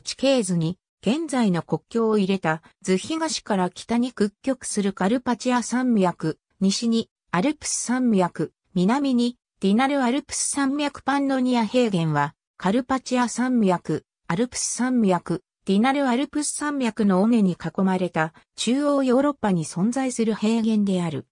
ち系図に現在の国境を入れた図東から北に屈曲するカルパチア山脈、西にアルプス山脈、南にディナルアルプス山脈パンノニア平原はカルパチア山脈、アルプス山脈、ディナルアルプス山脈の尾根に囲まれた中央ヨーロッパに存在する平原である。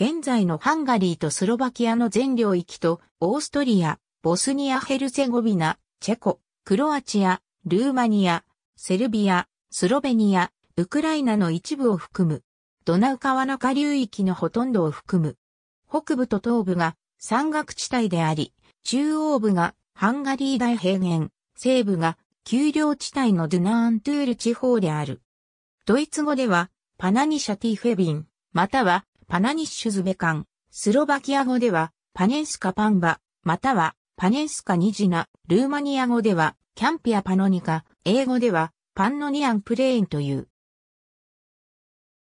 現在のハンガリーとスロバキアの全領域とオーストリア、ボスニア・ヘルセゴビナ、チェコ、クロアチア、ルーマニア、セルビア、スロベニア、ウクライナの一部を含む、ドナウ川の下流域のほとんどを含む、北部と東部が山岳地帯であり、中央部がハンガリー大平原、西部が丘陵地帯のドゥナーントゥール地方である。ドイツ語では、パナニシャティフェビン、またはパナニッシュズベカン、スロバキア語では、パネンスカパンバ、またはパネンスカニジナ、ルーマニア語では、キャンピアパノニカ、英語では、パンノニアンプレーンという。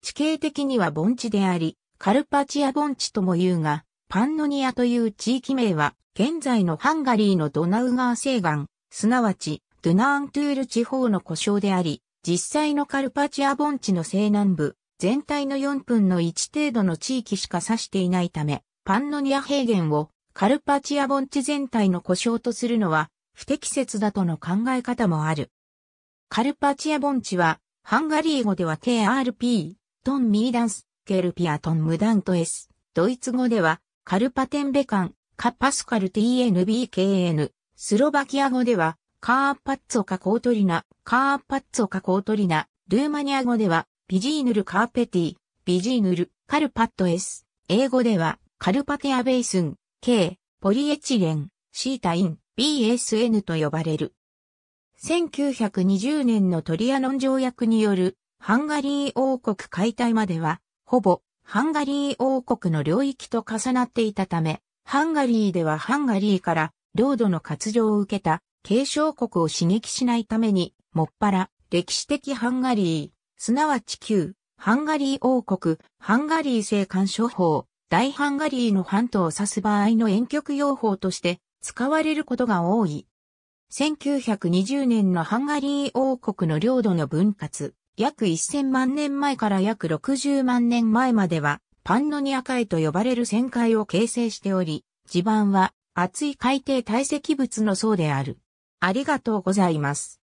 地形的には盆地であり、カルパチア盆地とも言うが、パンノニアという地域名は、現在のハンガリーのドナウ川西岸、すなわち、ドゥナーントゥール地方の故障であり、実際のカルパチア盆地の西南部、全体の4分の1程度の地域しか指していないため、パンノニア平原をカルパチア盆地全体の故障とするのは不適切だとの考え方もある。カルパチア盆地は、ハンガリー語では KRP、トンミーダンス、ケルピアトンムダント S、ドイツ語では、カルパテンベカン、カパスカル TNBKN、スロバキア語では、カーパッツォカコートリナ、カーパッツォカコートリナ、ルーマニア語では、ビジーヌルカーペティ、ビジーヌル、カルパット S、英語では、カルパテアベイスン、K、ポリエチレン、シータイン、BSN と呼ばれる。1920年のトリアノン条約によるハンガリー王国解体までは、ほぼハンガリー王国の領域と重なっていたため、ハンガリーではハンガリーから領土の割譲を受けた継承国を刺激しないために、もっぱら歴史的ハンガリー、すなわち旧ハンガリー王国、ハンガリー性干渉法、大ハンガリーの半島を指す場合の遠極用法として使われることが多い。1920年のハンガリー王国の領土の分割、約1000万年前から約60万年前までは、パンノニア海と呼ばれる旋回を形成しており、地盤は厚い海底堆積物の層である。ありがとうございます。